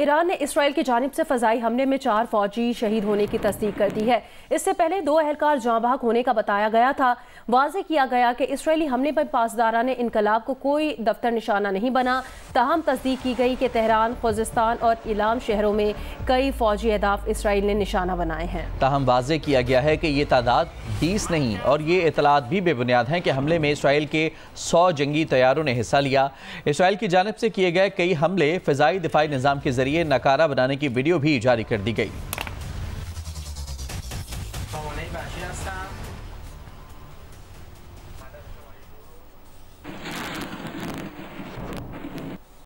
Iran ने Israel की जानब से फजाई हमले में चार फौजी शहीद होने की तस्दीक कर दी है इससे पहले दो एहलकार जाँ होने का बताया गया था वाजे किया गया कि इसराइली हमले पर पासदारा ने इनकलाब को कोई दफ्तर निशाना नहीं बना तहम तस्दीक की गई कि तहरान खोजिस्तान और इलाम शहरों में कई फौजी अहदाफ इसराइल ने निशाना बनाए हैं तहम वाजह किया गया है कि ये तादाद बीस नहीं और ये इतलात भी बेबुनियाद हैं कि हमले में इसराइल के सौ जंगी तैयारों ने हिस्सा लिया इसराइल की जानब से किए गए कई हमले फ़जाई दिफाई निज़ाम के जरिए नकारा बनाने की वीडियो भी जारी कर दी गई